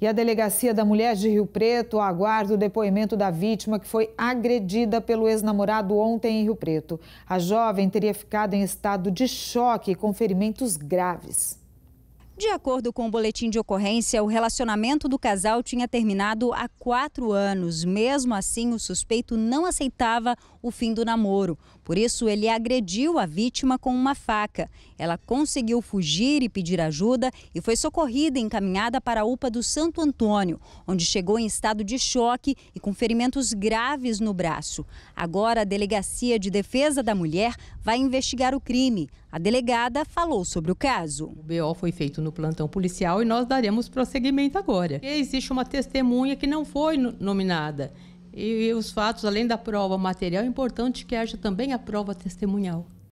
E a Delegacia da Mulher de Rio Preto aguarda o depoimento da vítima que foi agredida pelo ex-namorado ontem em Rio Preto. A jovem teria ficado em estado de choque com ferimentos graves. De acordo com o boletim de ocorrência, o relacionamento do casal tinha terminado há quatro anos. Mesmo assim, o suspeito não aceitava o fim do namoro. Por isso, ele agrediu a vítima com uma faca. Ela conseguiu fugir e pedir ajuda e foi socorrida e encaminhada para a UPA do Santo Antônio, onde chegou em estado de choque e com ferimentos graves no braço. Agora, a Delegacia de Defesa da Mulher vai investigar o crime. A delegada falou sobre o caso. O BO foi feito no no plantão policial e nós daremos prosseguimento agora. E existe uma testemunha que não foi nominada. E os fatos, além da prova material, é importante que haja também a prova testemunhal.